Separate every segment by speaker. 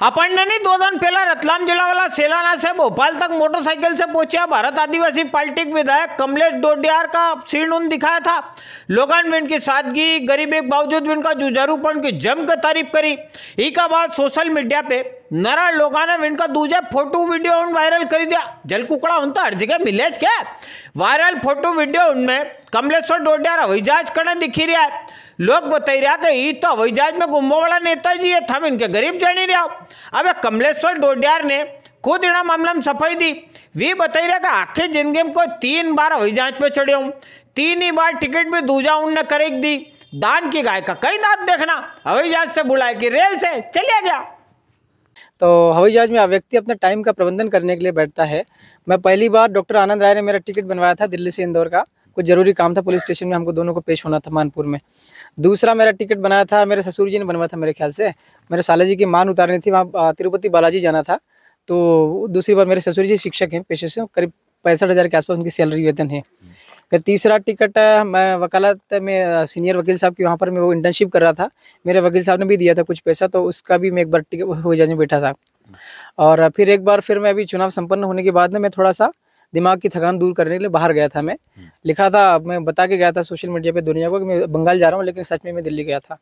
Speaker 1: दो दिन पहला रतलाम जिला वाला सेलाना से भोपाल तक मोटरसाइकिल से पहुंचा भारत आदिवासी पार्टी के विधायक कमलेश डोडियार का उन दिखाया था लोगों ने इनकी सादगी गरीबी के बावजूद भी इनका जुझारूपण की जमकर तारीफ करी ही बाद सोशल मीडिया पे नरा लोगों ने इनका दूजे फोटो वीडियो उन वायरल कर दिया जल कुकड़ा उन तो हर जगह मिले क्या वायरल फोटो वीडियो उनमें कमलेश्वर डोडिया हवाई जहाज करने दिखी रहा है लोग बताई रहा कि ई तो हवाई जहाज में गुम्बो वाला नेता जी है थम इनके गरीब जानी रहा अब कमलेश्वर डोडियार ने खुद इना मामला में सफाई दी वी बताई रहा कि आखिर जिंदगी में कोई तीन बार हवाई जहाज पर चढ़े हूँ तीन ही बार टिकट भी दूजा उनने करेक दी दान की गाय का कई दांत देखना हवाई जहाज से बुलाए कि रेल से चलिया गया
Speaker 2: तो हवाई जहाज़ में व्यक्ति अपने टाइम का प्रबंधन करने के लिए बैठता है मैं पहली बार डॉक्टर आनंद राय ने मेरा टिकट बनवाया था दिल्ली से इंदौर का कुछ ज़रूरी काम था पुलिस स्टेशन में हमको दोनों को पेश होना था मानपुर में दूसरा मेरा टिकट बनाया था मेरे ससुर जी ने बनवाया था मेरे ख्याल से मेरे साला जी की मान उतारनी थी वहाँ तिरुपति बालाजी जाना था तो दूसरी बार मेरे ससुर जी शिक्षक हैं पेशे से करीब पैंसठ हज़ार के आसपास उनकी सैलरी वेतन है फिर तीसरा टिकट मैं वकालत में सीनियर वकील साहब की वहाँ पर मैं वो इंटर्नशिप कर रहा था मेरे वकील साहब ने भी दिया था कुछ पैसा तो उसका भी मैं एक बार टिकट हो जाने बैठा था और फिर एक बार फिर मैं अभी चुनाव संपन्न होने के बाद में मैं थोड़ा सा दिमाग की थकान दूर करने के लिए बाहर गया था मैं लिखा था मैं बता के गया था सोशल मीडिया पे दुनिया को कि मैं बंगाल जा रहा हूँ लेकिन सच में मैं दिल्ली गया था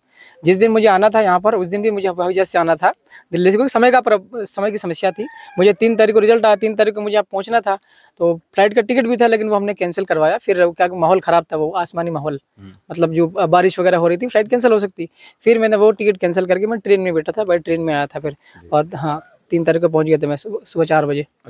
Speaker 2: जिस दिन मुझे आना था यहाँ पर उस दिन भी मुझे हवाई जहाज से आना था दिल्ली से क्योंकि समय का समय की समस्या थी मुझे तीन तारीख को रिजल्ट आया तीन तारीख को मुझे यहाँ पहुँचना था तो फ्लाइट का टिकट भी था लेकिन वो हमने कैंसिल करवाया फिर क्या माहौल ख़राब था वो आसमानी माहौल हम्म। मतलब जो बारिश वगैरह हो रही थी फ्लाइट कैंसिल हो सकती फिर मैंने वो टिकट कैंसिल करके मैं ट्रेन में बैठा था बाई ट्रेन में आया था फिर और हाँ तीन तारीख को पहुँच गया था मैं सुबह चार बजे अच्छा।